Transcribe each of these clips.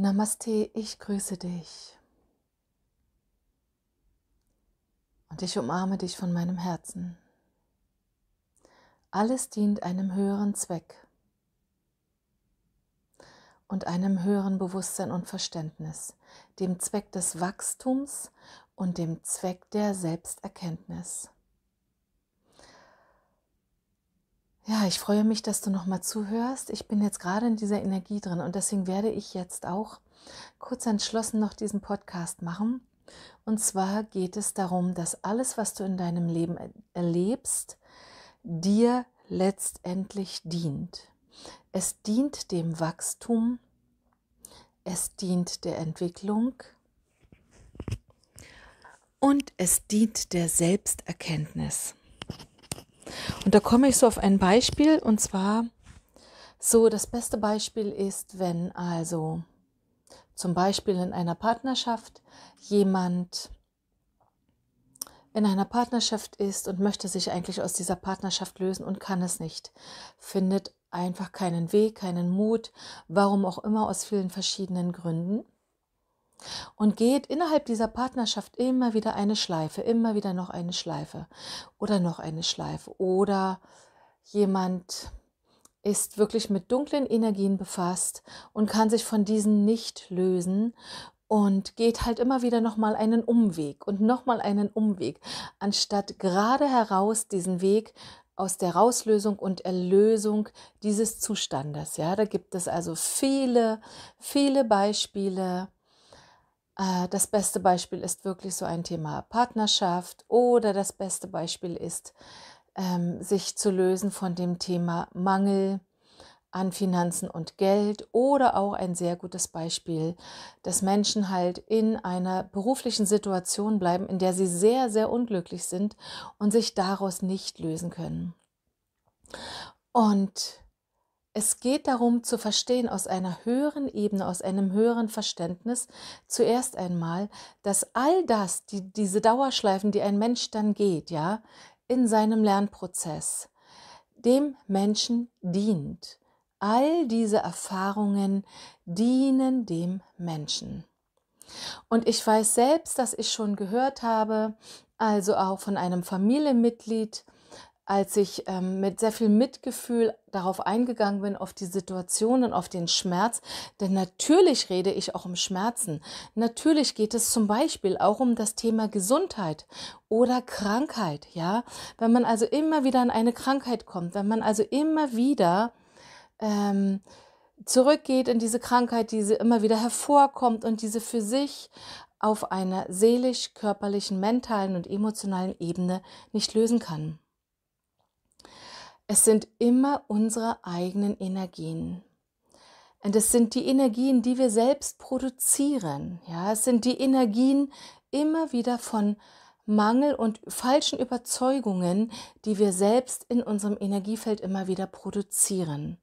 Namaste, ich grüße dich. Und ich umarme dich von meinem Herzen. Alles dient einem höheren Zweck und einem höheren Bewusstsein und Verständnis, dem Zweck des Wachstums und dem Zweck der Selbsterkenntnis. Ja, ich freue mich, dass du nochmal zuhörst. Ich bin jetzt gerade in dieser Energie drin und deswegen werde ich jetzt auch kurz entschlossen noch diesen Podcast machen. Und zwar geht es darum, dass alles, was du in deinem Leben erlebst, dir letztendlich dient. Es dient dem Wachstum, es dient der Entwicklung und es dient der Selbsterkenntnis. Und da komme ich so auf ein Beispiel und zwar so, das beste Beispiel ist, wenn also zum Beispiel in einer Partnerschaft jemand in einer Partnerschaft ist und möchte sich eigentlich aus dieser Partnerschaft lösen und kann es nicht, findet einfach keinen Weg, keinen Mut, warum auch immer aus vielen verschiedenen Gründen und geht innerhalb dieser Partnerschaft immer wieder eine Schleife, immer wieder noch eine Schleife oder noch eine Schleife oder jemand ist wirklich mit dunklen Energien befasst und kann sich von diesen nicht lösen und geht halt immer wieder noch mal einen Umweg und noch mal einen Umweg anstatt gerade heraus diesen Weg aus der Rauslösung und Erlösung dieses Zustandes. Ja, da gibt es also viele, viele Beispiele äh, das beste Beispiel ist wirklich so ein Thema Partnerschaft oder das beste Beispiel ist, ähm, sich zu lösen von dem Thema Mangel an Finanzen und Geld oder auch ein sehr gutes Beispiel, dass Menschen halt in einer beruflichen Situation bleiben, in der sie sehr, sehr unglücklich sind und sich daraus nicht lösen können. Und es geht darum zu verstehen aus einer höheren Ebene, aus einem höheren Verständnis zuerst einmal, dass all das, die, diese Dauerschleifen, die ein Mensch dann geht, ja, in seinem Lernprozess, dem Menschen dient. All diese Erfahrungen dienen dem Menschen. Und ich weiß selbst, dass ich schon gehört habe, also auch von einem Familienmitglied, als ich ähm, mit sehr viel Mitgefühl darauf eingegangen bin, auf die Situation und auf den Schmerz. Denn natürlich rede ich auch um Schmerzen. Natürlich geht es zum Beispiel auch um das Thema Gesundheit oder Krankheit. Ja, wenn man also immer wieder an eine Krankheit kommt, wenn man also immer wieder ähm, zurückgeht in diese Krankheit, diese immer wieder hervorkommt und diese für sich auf einer seelisch, körperlichen, mentalen und emotionalen Ebene nicht lösen kann. Es sind immer unsere eigenen Energien. Und es sind die Energien, die wir selbst produzieren. Ja, es sind die Energien immer wieder von Mangel und falschen Überzeugungen, die wir selbst in unserem Energiefeld immer wieder produzieren.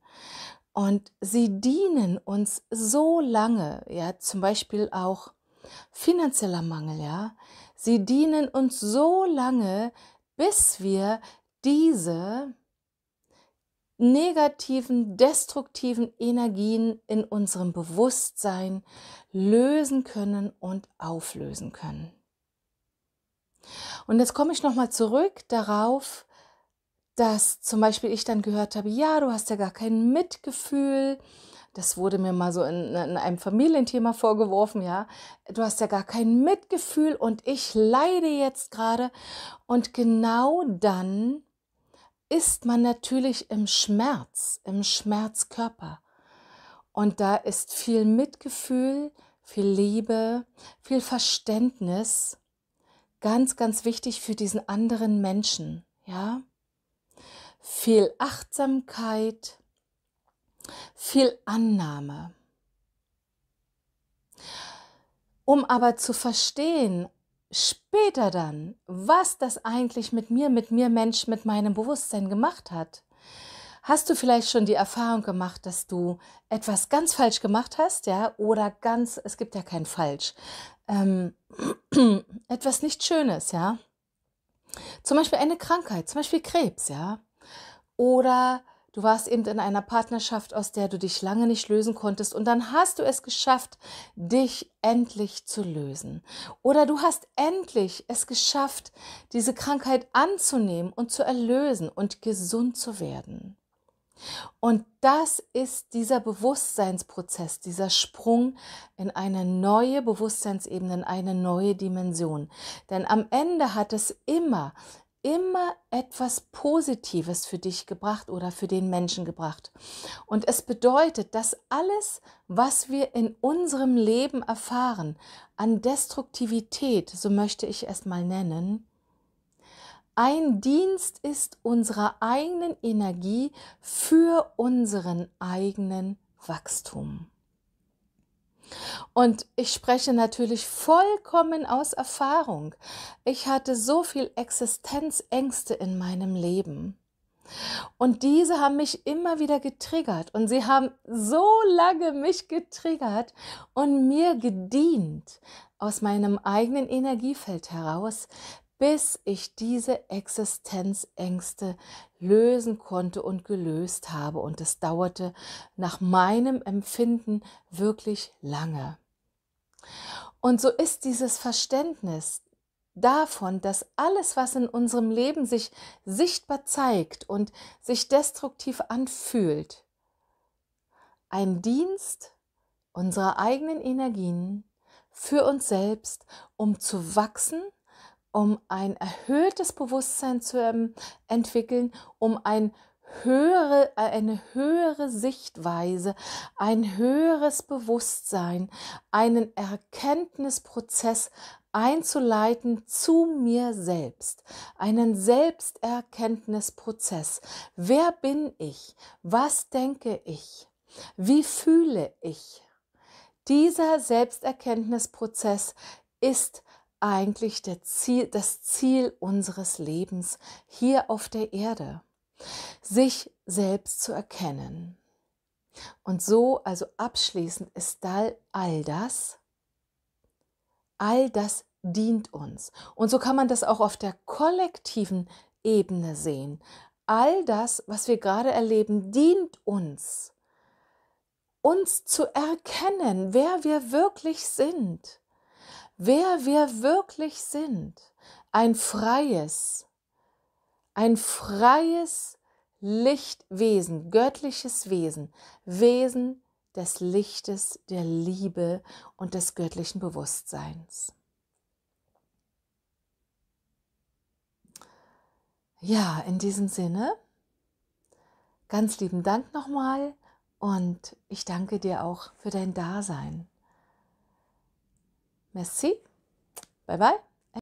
Und sie dienen uns so lange, ja, zum Beispiel auch finanzieller Mangel, ja. Sie dienen uns so lange, bis wir diese negativen, destruktiven Energien in unserem Bewusstsein lösen können und auflösen können. Und jetzt komme ich nochmal zurück darauf, dass zum Beispiel ich dann gehört habe, ja, du hast ja gar kein Mitgefühl. Das wurde mir mal so in, in, einem Familienthema vorgeworfen, ja. Du hast ja gar kein Mitgefühl und ich leide jetzt gerade. Und genau dann ist man natürlich im Schmerz, im Schmerzkörper. Und da ist viel Mitgefühl, viel Liebe, viel Verständnis ganz, ganz wichtig für diesen anderen Menschen, ja? Viel Achtsamkeit, viel Annahme. Um aber zu verstehen, später dann, was das eigentlich mit mir, mit mir Mensch, mit meinem Bewusstsein gemacht hat. Hast du vielleicht schon die Erfahrung gemacht, dass du etwas ganz falsch gemacht hast, ja, oder ganz, es gibt ja kein falsch, ähm, etwas nicht Schönes, ja? Zum Beispiel eine Krankheit, zum Beispiel Krebs, ja? Oder Du warst eben in einer Partnerschaft, aus der du dich lange nicht lösen konntest und dann hast du es geschafft, dich endlich zu lösen. Oder du hast endlich es geschafft, diese Krankheit anzunehmen und zu erlösen und gesund zu werden. Und das ist dieser Bewusstseinsprozess, dieser Sprung in eine neue Bewusstseinsebene, in eine neue Dimension. Denn am Ende hat es immer immer etwas Positives für dich gebracht oder für den Menschen gebracht. Und es bedeutet, dass alles, was wir in unserem Leben erfahren, an Destruktivität, so möchte ich es mal nennen, ein Dienst ist unserer eigenen Energie für unseren eigenen Wachstum. Und ich spreche natürlich vollkommen aus Erfahrung. Ich hatte so viel Existenzängste in meinem Leben. Und diese haben mich immer wieder getriggert und sie haben so lange mich getriggert und mir gedient aus meinem eigenen Energiefeld heraus, bis ich diese Existenzängste lösen konnte und gelöst habe. Und es dauerte nach meinem Empfinden wirklich lange. Und so ist dieses Verständnis davon, dass alles, was in unserem Leben sich sichtbar zeigt und sich destruktiv anfühlt, ein Dienst unserer eigenen Energien für uns selbst, um zu wachsen um ein erhöhtes Bewusstsein zu ähm, entwickeln, um ein höhere, äh, eine höhere Sichtweise, ein höheres Bewusstsein, einen Erkenntnisprozess einzuleiten zu mir selbst, einen Selbsterkenntnisprozess. Wer bin ich? Was denke ich? Wie fühle ich? Dieser Selbsterkenntnisprozess ist eigentlich Ziel, das Ziel unseres Lebens hier auf der Erde, sich selbst zu erkennen. Und so, also abschließend, ist all das, all das dient uns. Und so kann man das auch auf der kollektiven Ebene sehen. All das, was wir gerade erleben, dient uns, uns zu erkennen, wer wir wirklich sind wer wir wirklich sind. Ein freies, ein freies Lichtwesen, göttliches Wesen, Wesen des Lichtes, der Liebe und des göttlichen Bewusstseins. Ja, in diesem Sinne, ganz lieben Dank nochmal und ich danke dir auch für dein Dasein. Merci. Bye bye.